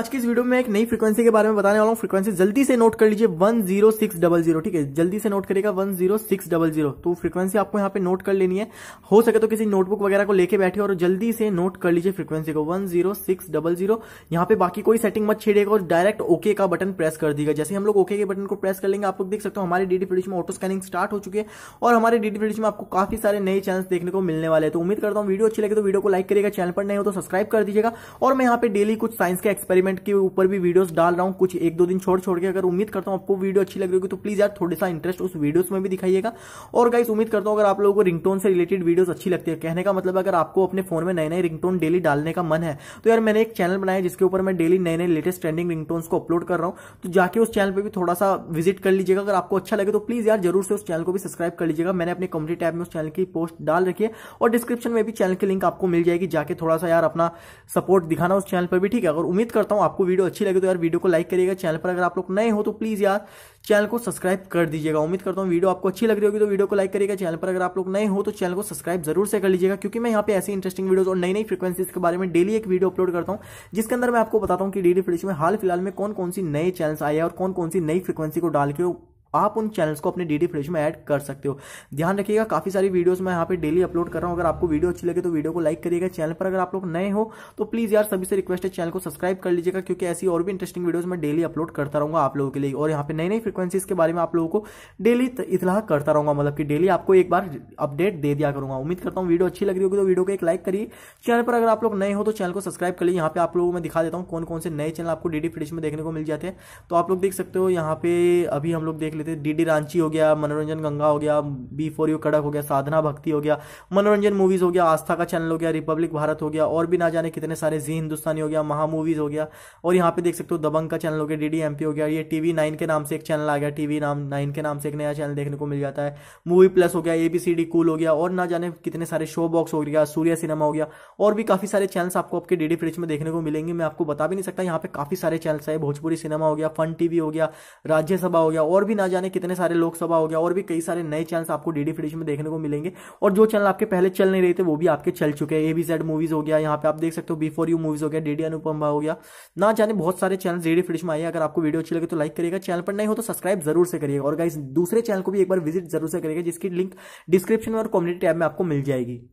आज की इस वीडियो में एक नई फ्रीक्वेंसी के बारे में बताने वाला हूँ फ्रीक्वेंसी जल्दी से नोट कर लीजिए one zero six double zero ठीक है जल्दी से नोट करेगा one zero six double zero तो फ्रीक्वेंसी आपको यहाँ पे नोट कर लेनी है हो सके तो किसी नोटबुक वगैरह को लेके बैठे और जल्दी से नोट कर लीजिए फ्रीक्वेंसी को one zero six double zero यहाँ पे बाकी कोई सेटिंग मत छेड़ेगा और डायरेक्ट ओके का बटन प्रेस कर दीजिएगा जैसे हम लोग ओके के बटन को प्रेस कर लेंगे आप लोग देख सकते हो हमारे डीडी प्रोड्यूस में ऑटो स्कैनिंग स्टार्ट हो चुकी है और हमारे डीडी प्रोड्यूस में आपको काफी सारे नए चैनल देखने को मिलने वाले तो उम्मीद करता हूँ वीडियो अच्छी लगे तो वीडियो को लाइक करिएगा चैनल पर नहीं हो तो सब्सक्राइब कर दीजिएगा और मैं यहाँ पे डेली कुछ साइंस के एक्सपेरिमेंट एक्सपेरिमेंट के ऊपर भी वीडियोस डाल रहा हूँ कुछ एक दो दिन छोड़ छोड़ के अगर उम्मीद करता हूँ आपको वीडियो अच्छी लग रही होगी तो प्लीज़ यार थोड़ा सा इंटरेस्ट उस वीडियोस में भी दिखाइएगा और गाइस उम्मीद करता हूँ अगर आप लोगों को रिंगटोन से रिलेटेड वीडियोज अच्छी लगती है कहने का मतलब अगर आपको अपने फोन में नए नए रिंगटोन डेली डालने का मन है तो यार मैंने एक चैनल बनाया जिसके ऊपर मैं डेली नए नए लेटेस्ट ट्रेंडिंग रिंगटोन्स को अपलोड कर रहा हूँ तो जाके उस चैनल पर भी थोड़ा सा विजिट कर लीजिएगा अगर आपको अच्छा लगे तो प्लीज़ यार जरूर से उस चैनल को भी सब्सक्राइब कर लीजिएगा मैंने अपने कम्युनिटी टैब में उस चैनल की पोस्ट डाल रखी है और डिस्क्रिप्शन में भी चैनल की लिंक आपको मिल जाएगी जाके थोड़ा सा यार अपना सपोर्ट दिखाना उस चैनल पर भी ठीक है अगर उम्मीद करता चाहता हूँ आपको वीडियो अच्छी लगे तो यार वीडियो को लाइक करिएगा चैनल पर अगर आप लोग नए हो तो प्लीज़ यार चैनल को सब्सक्राइब कर दीजिएगा उम्मीद करता हूँ वीडियो आपको अच्छी लग रही होगी तो वीडियो को लाइक करिएगा चैनल पर अगर आप लोग नए हो तो चैनल को सब्सक्राइब जरूर से कर लीजिएगा क्योंकि मैं यहाँ पे ऐसी इंटरेस्टिंग वीडियोस और नई नई फ्रीक्वेंसीज के बारे में डेली एक वीडियो अपलोड करता हूँ जिसके अंदर मैं आपको बताता हूँ कि डेली फ्रेश में हाल फिलहाल में कौन कौन सी नए चैनल आए और कौन कौन सी नई फ्रिक्वेंसी को डाल के आप उन चैनल्स को अपने डीडी फ्रेश में ऐड कर सकते हो ध्यान रखिएगा काफ़ी सारी वीडियोस मैं यहाँ पे डेली अपलोड कर रहा हूँ अगर आपको वीडियो अच्छी लगे तो वीडियो को लाइक करिएगा चैनल पर अगर आप लोग नए हो तो प्लीज़ यार सभी से रिक्वेस्ट है चैनल को सब्सक्राइब कर लीजिएगा क्योंकि ऐसी और भी इंटरेस्टिंग वीडियोज़ मैं डेली अपलोड करता रहूंगा आप लोगों के लिए और यहाँ पर नई नई फ्रिक्वेंसीज के बारे में आप लोगों को डेली इतलाह करता रहूंगा मतलब कि डेली आपको एक बार अपडेट दे दिया करूंगा उम्मीद करता हूँ वीडियो अच्छी लग रही होगी तो वीडियो को एक लाइक करिए चैनल पर अगर आप लोग नए हो तो चैनल को सब्सक्राइब कर लिए यहाँ पे आप लोगों को मैं दिखा देता हूँ कौन कौन से नए चैनल आपको डीडी फ्रेश में देखने को मिल जाते हैं तो आप लोग देख सकते हो यहाँ पे अभी हम लोग देख लेते डी डी रांची हो गया मनोरंजन गंगा हो गया बी फोर यू कड़क हो गया साधना भक्ति हो गया मनोरंजन मूवीज़ हो गया आस्था का चैनल हो गया रिपब्लिक भारत हो गया और भी ना जाने कितने सारे जी हिंदुस्तानी हो गया महा मूवीज़ हो गया और यहाँ पे देख सकते हो दबंग का चैनल हो गया डी डी एम पी हो गया ये टी वी नाइन के नाम से एक चैनल आ गया टी वी नाम नाइन के नाम से एक नया चैनल देखने को मिल जाता है मूवी प्लस हो गया A B C D cool हो गया और ना जाने कितने सारे शो बॉक्स हो गया सूर्य सिनेमा हो गया और भी काफ़ी सारे चैनल्स आपको आपके डी डी फ्रिज में देखने को मिलेंगे मैं आपको बता भी नहीं सकता यहाँ पे काफ़ी सारे चैनल्स है भोजपुरी सिनेमा हो गया फन टीवी हो गया राज्यसभा हो गया और भी ना जाने कितने सारे लोकसभा हो गया और भी कई सारे नए चैनल आपको डीडी फ्रीज में देखने को मिलेंगे और जो चैनल आपके पहले चल नहीं रहे थे वो भी आपके चल चुके हैं ए बी मूवीज हो गया यहाँ पे आप देख सकते हो बिफोर यू मूवीज हो गया डीडी अनुपमा हो गया ना जाने बहुत सारे चैनल डीडी फ्रीज में आए अगर आपको वीडियो अच्छी लगे तो लाइक करेगा चैनल पर नहीं हो तो सब्सक्राइब जरूर से करिएगा और गाइस दूसरे चैनल को भी एक बार विजिट जरूर से करेगा जिसकी लिंक डिस्क्रिप्शन और कम्युनिटी टैब में आपको मिल जाएगी